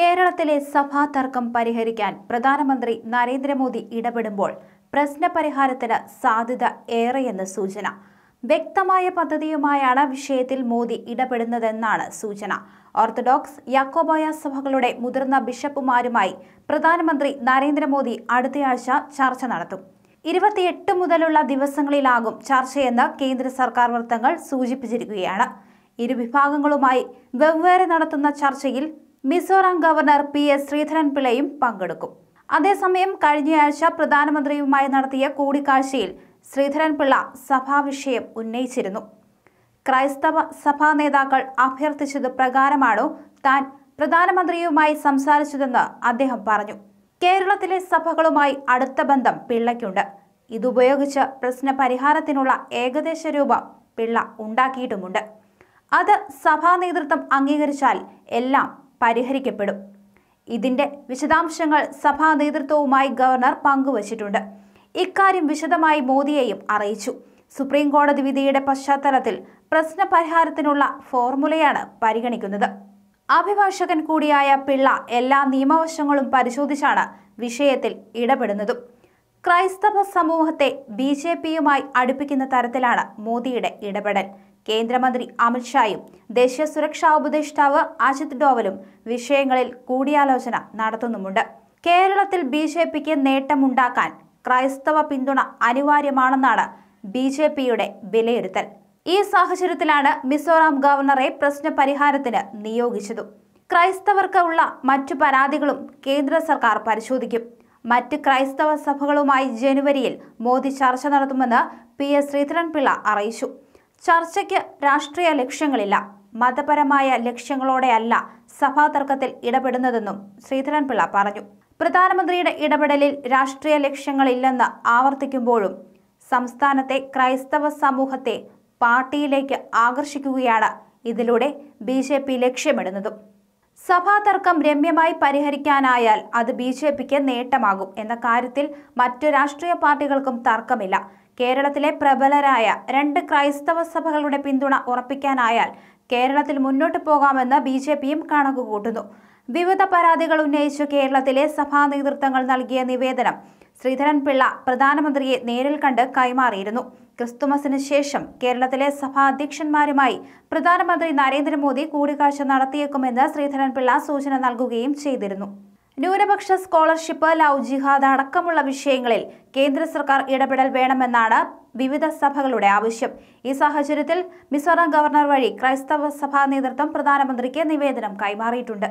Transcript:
കേരളത്തിലെ സഭാ തർക്കം പരിഹരിക്കാൻ പ്രധാനമന്ത്രി നരേന്ദ്രമോദി ഇടപെടുമ്പോൾ പ്രശ്നപരിഹാരത്തിന് സാധ്യത ഏറെയെന്ന് സൂചന വ്യക്തമായ പദ്ധതിയുമായാണ് വിഷയത്തിൽ മോദി ഇടപെടുന്നതെന്നാണ് സൂചന ഓർത്തഡോക്സ് യാക്കോബായ സഭകളുടെ മുതിർന്ന ബിഷപ്പുമാരുമായി പ്രധാനമന്ത്രി നരേന്ദ്രമോദി അടുത്തയാഴ്ച ചർച്ച നടത്തും ഇരുപത്തിയെട്ട് മുതലുള്ള ദിവസങ്ങളിലാകും ചർച്ചയെന്ന് കേന്ദ്ര സർക്കാർ വൃത്തങ്ങൾ സൂചിപ്പിച്ചിരിക്കുകയാണ് ഇരു വിഭാഗങ്ങളുമായി വെവ്വേറെ നടത്തുന്ന ചർച്ചയിൽ മിസോറാം ഗവർണർ പി എസ് ശ്രീധരൻപിള്ളയും പങ്കെടുക്കും അതേസമയം കഴിഞ്ഞയാഴ്ച പ്രധാനമന്ത്രിയുമായി നടത്തിയ കൂടിക്കാഴ്ചയിൽ ശ്രീധരൻപിള്ള സഭാവിഷയം ഉന്നയിച്ചിരുന്നു ക്രൈസ്തവ സഭാ നേതാക്കൾ അഭ്യർത്ഥിച്ചത് പ്രകാരമാണോ താൻ പ്രധാനമന്ത്രിയുമായി സംസാരിച്ചതെന്ന് അദ്ദേഹം പറഞ്ഞു കേരളത്തിലെ സഭകളുമായി അടുത്ത ബന്ധം പിള്ളയ്ക്കുണ്ട് ഇതുപയോഗിച്ച് പ്രശ്ന പരിഹാരത്തിനുള്ള ഏകദേശ രൂപം പിള്ള ഉണ്ടാക്കിയിട്ടുമുണ്ട് അത് സഭാ നേതൃത്വം അംഗീകരിച്ചാൽ എല്ലാം പരിഹരിക്കപ്പെടും ഇതിന്റെ വിശദാംശങ്ങൾ സഭാ നേതൃത്വവുമായി ഗവർണർ പങ്കുവച്ചിട്ടുണ്ട് ഇക്കാര്യം വിശദമായി മോദിയെയും അറിയിച്ചു സുപ്രീം കോടതി വിധിയുടെ പശ്ചാത്തലത്തിൽ പ്രശ്നപരിഹാരത്തിനുള്ള ഫോർമുലയാണ് പരിഗണിക്കുന്നത് അഭിഭാഷകൻ കൂടിയായ പിള്ള എല്ലാ നിയമവശങ്ങളും പരിശോധിച്ചാണ് വിഷയത്തിൽ ഇടപെടുന്നതും ക്രൈസ്തവ സമൂഹത്തെ ബി ജെ പിയുമായി അടുപ്പിക്കുന്ന തരത്തിലാണ് മോദിയുടെ ഇടപെടൽ കേന്ദ്രമന്ത്രി അമിത്ഷായും ദേശീയ സുരക്ഷാ ഉപദേഷ്ടാവ് അജിത് ഡോവലും വിഷയങ്ങളിൽ കൂടിയാലോചന നടത്തുന്നുമുണ്ട് കേരളത്തിൽ ബി ജെ പിക്ക് നേട്ടമുണ്ടാക്കാൻ ക്രൈസ്തവ പിന്തുണ അനിവാര്യമാണെന്നാണ് ബി ജെ പിയുടെ വിലയിരുത്തൽ ഈ സാഹചര്യത്തിലാണ് മിസോറാം ഗവർണറെ പ്രശ്ന പരിഹാരത്തിന് നിയോഗിച്ചതും ക്രൈസ്തവർക്ക് ഉള്ള മറ്റു പരാതികളും കേന്ദ്ര സർക്കാർ പരിശോധിക്കും മറ്റ് ക്രൈസ്തവ സഭകളുമായി ജനുവരിയിൽ മോദി ചർച്ച നടത്തുമെന്ന് പി എസ് ശ്രീധരൻപിള്ള അറിയിച്ചു ചർച്ചയ്ക്ക് രാഷ്ട്രീയ ലക്ഷ്യങ്ങളില്ല മതപരമായ ലക്ഷ്യങ്ങളോടെയല്ല സഭാതർക്കത്തിൽ ഇടപെടുന്നതെന്നും ശ്രീധരൻപിള്ള പറഞ്ഞു പ്രധാനമന്ത്രിയുടെ ഇടപെടലിൽ രാഷ്ട്രീയ ലക്ഷ്യങ്ങളില്ലെന്ന് ആവർത്തിക്കുമ്പോഴും സംസ്ഥാനത്തെ ക്രൈസ്തവ സമൂഹത്തെ പാർട്ടിയിലേക്ക് ആകർഷിക്കുകയാണ് ഇതിലൂടെ ബി ജെ പി ലക്ഷ്യമിടുന്നതും സഭാതർക്കം രമ്യമായി പരിഹരിക്കാനായാൽ അത് ബി ജെ പിക്ക് നേട്ടമാകും എന്ന കാര്യത്തിൽ മറ്റു രാഷ്ട്രീയ പാർട്ടികൾക്കും തർക്കമില്ല കേരളത്തിലെ പ്രബലരായ രണ്ട് ക്രൈസ്തവ സഭകളുടെ പിന്തുണ ഉറപ്പിക്കാനായാൽ കേരളത്തിൽ മുന്നോട്ട് പോകാമെന്ന് ബി ജെ പിയും കണക്കുകൂട്ടുന്നു വിവിധ പരാതികൾ ഉന്നയിച്ച് കേരളത്തിലെ സഭാ നേതൃത്വങ്ങൾ നൽകിയ നിവേദനം ശ്രീധരൻപിള്ള പ്രധാനമന്ത്രിയെ നേരിൽ കണ്ട് കൈമാറിയിരുന്നു ക്രിസ്തുമസിന് ശേഷം കേരളത്തിലെ സഭാ അധ്യക്ഷന്മാരുമായി പ്രധാനമന്ത്രി നരേന്ദ്രമോദി കൂടിക്കാഴ്ച നടത്തിയേക്കുമെന്ന് ശ്രീധരൻപിള്ള സൂചന നൽകുകയും ചെയ്തിരുന്നു ന്യൂനപക്ഷ സ്കോളർഷിപ്പ് ലവ് ജിഹാദ് അടക്കമുള്ള വിഷയങ്ങളിൽ കേന്ദ്ര സർക്കാർ ഇടപെടൽ വേണമെന്നാണ് വിവിധ സഭകളുടെ ആവശ്യം ഈ സാഹചര്യത്തിൽ മിസോറാം ഗവർണർ വഴി ക്രൈസ്തവ സഭാ നേതൃത്വം പ്രധാനമന്ത്രിക്ക് നിവേദനം കൈമാറിയിട്ടുണ്ട്